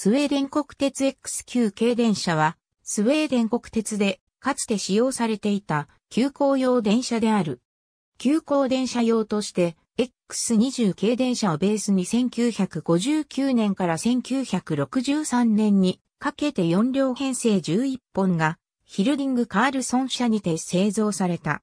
スウェーデン国鉄 X9 系電車は、スウェーデン国鉄で、かつて使用されていた、急行用電車である。急行電車用として、X20 系電車をベースに1959年から1963年にかけて4両編成11本がヒルディング・カールソン社にて製造された。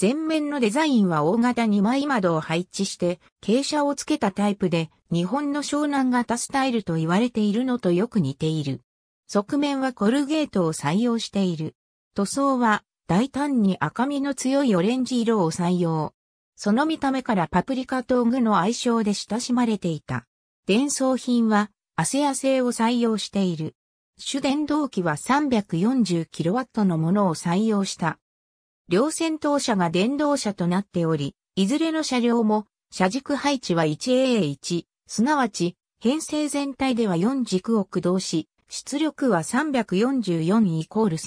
前面のデザインは大型2枚窓を配置して、傾斜をつけたタイプで、日本の湘南型スタイルと言われているのとよく似ている。側面はコルゲートを採用している。塗装は大胆に赤みの強いオレンジ色を採用。その見た目からパプリカと具の愛称で親しまれていた。伝送品は汗や製を採用している。主電動機は 340kW のものを採用した。両先頭車が電動車となっており、いずれの車両も、車軸配置は 1AA1、すなわち、編成全体では4軸を駆動し、出力は344イコール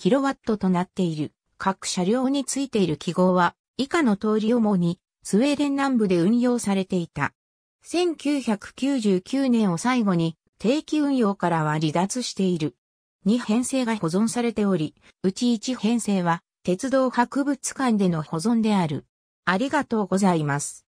1360kW となっている。各車両についている記号は、以下の通り主に、スウェーデン南部で運用されていた。1999年を最後に、定期運用からは離脱している。2編成が保存されており、うち1編成は鉄道博物館での保存である。ありがとうございます。